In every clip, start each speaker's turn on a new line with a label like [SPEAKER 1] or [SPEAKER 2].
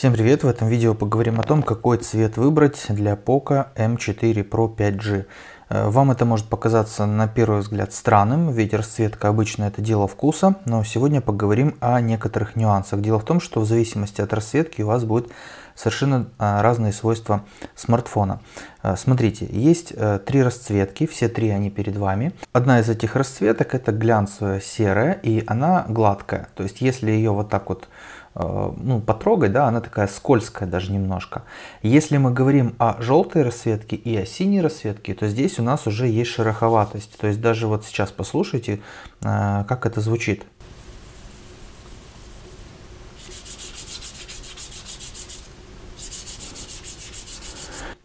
[SPEAKER 1] Всем привет! В этом видео поговорим о том, какой цвет выбрать для POCO M4 Pro 5G. Э, вам это может показаться на первый взгляд странным, ведь расцветка обычно это дело вкуса, но сегодня поговорим о некоторых нюансах. Дело в том, что в зависимости от расцветки у вас будет совершенно а, разные свойства смартфона. Э, смотрите, есть э, три расцветки, все три они перед вами. Одна из этих расцветок это глянцевая серая и она гладкая. То есть если ее вот так вот Э, ну, потрогать, да, она такая скользкая даже немножко. Если мы говорим о желтой расцветке и о синей расцветке, то здесь у нас уже есть шероховатость. То есть даже вот сейчас послушайте, э, как это звучит.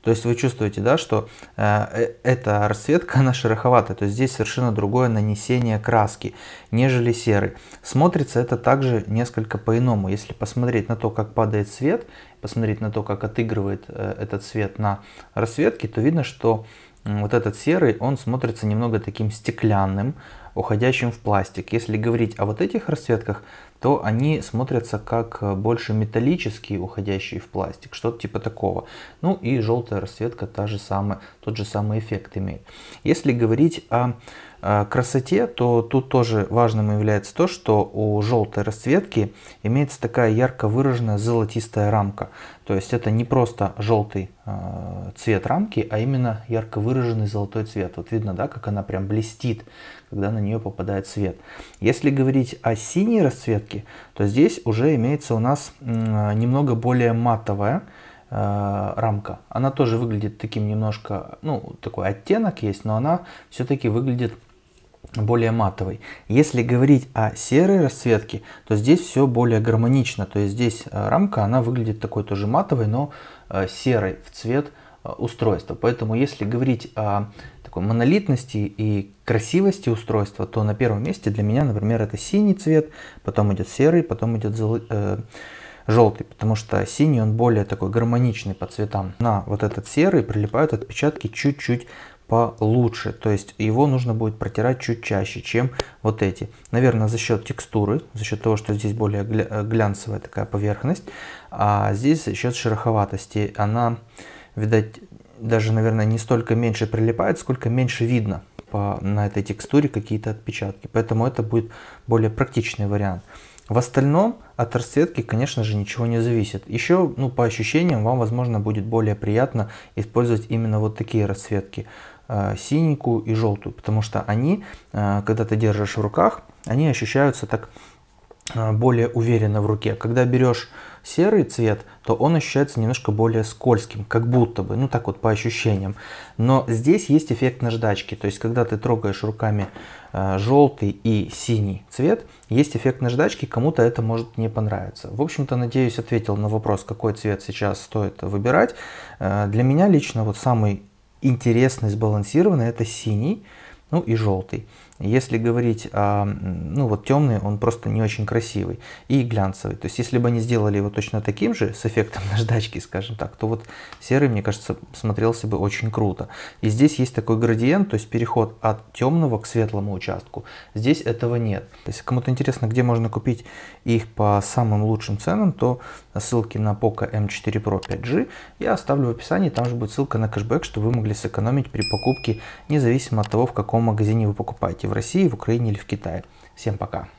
[SPEAKER 1] То есть вы чувствуете, да, что э, э эта расцветка, она шероховатая, то есть здесь совершенно другое нанесение краски, нежели серый. Смотрится это также несколько по-иному. Если посмотреть на то, как падает свет, посмотреть на то, как отыгрывает э, этот цвет на расцветке, то видно, что вот этот серый, он смотрится немного таким стеклянным, уходящим в пластик. Если говорить о вот этих расцветках, то они смотрятся как э, больше металлические, уходящие в пластик, что-то типа такого. Ну и желтая расцветка та же самая, тот же самый эффект имеет. Если говорить о Э, красоте, то тут тоже важным является то, что у желтой расцветки имеется такая ярко выраженная золотистая рамка. То есть это не просто желтый э, цвет рамки, а именно ярко выраженный золотой цвет. Вот видно, да, как она прям блестит, когда на нее попадает свет. Если говорить о синей расцветке, то здесь уже имеется у нас немного более матовая э, рамка. Она тоже выглядит таким немножко, ну, такой оттенок есть, но она все-таки выглядит более матовый. Если говорить о серой расцветке, то здесь все более гармонично. То есть здесь э, рамка, она выглядит такой тоже матовой, но э, серой в цвет э, устройства. Поэтому если говорить о такой монолитности и красивости устройства, то на первом месте для меня, например, это синий цвет, потом идет серый, потом идет золо... э, желтый, потому что синий он более такой гармоничный по цветам. На вот этот серый прилипают отпечатки чуть-чуть получше. То есть его нужно будет протирать чуть чаще, чем вот эти. Наверное, за счет текстуры, за счет того, что здесь более э, глянцевая такая поверхность, а здесь за счет шероховатости. Она, видать, даже, наверное, не столько меньше прилипает, сколько меньше видно по, на этой текстуре какие-то отпечатки. Поэтому это будет более практичный вариант. В остальном от расцветки, конечно же, ничего не зависит. Еще, ну, по ощущениям, вам, возможно, будет более приятно использовать именно вот такие расцветки. Э, синенькую и желтую, потому что они, э, когда ты держишь в руках, они ощущаются так Э, более уверенно в руке. Когда берешь серый цвет, то он ощущается немножко более скользким, как будто бы, ну так вот по ощущениям. Но здесь есть эффект наждачки, то есть когда ты трогаешь руками э, желтый и синий цвет, есть эффект наждачки, кому-то это может не понравиться. В общем-то, надеюсь, ответил на вопрос, какой цвет сейчас стоит выбирать. Э, для меня лично вот самый интересный, сбалансированный, это синий, ну и желтый. Если говорить о, ну вот темный, он просто не очень красивый и глянцевый. То есть, если бы они сделали его точно таким же, с эффектом наждачки, скажем так, то вот серый, мне кажется, смотрелся бы очень круто. И здесь есть такой градиент, то есть переход от темного к светлому участку. Здесь этого нет. Если кому-то интересно, где можно купить их по самым лучшим ценам, то ссылки на Poco M4 эм Pro 5G я оставлю в описании, там же будет ссылка на кэшбэк, чтобы вы могли сэкономить при покупке, независимо от того, в каком магазине вы покупаете в России, в Украине или в Китае. Всем пока!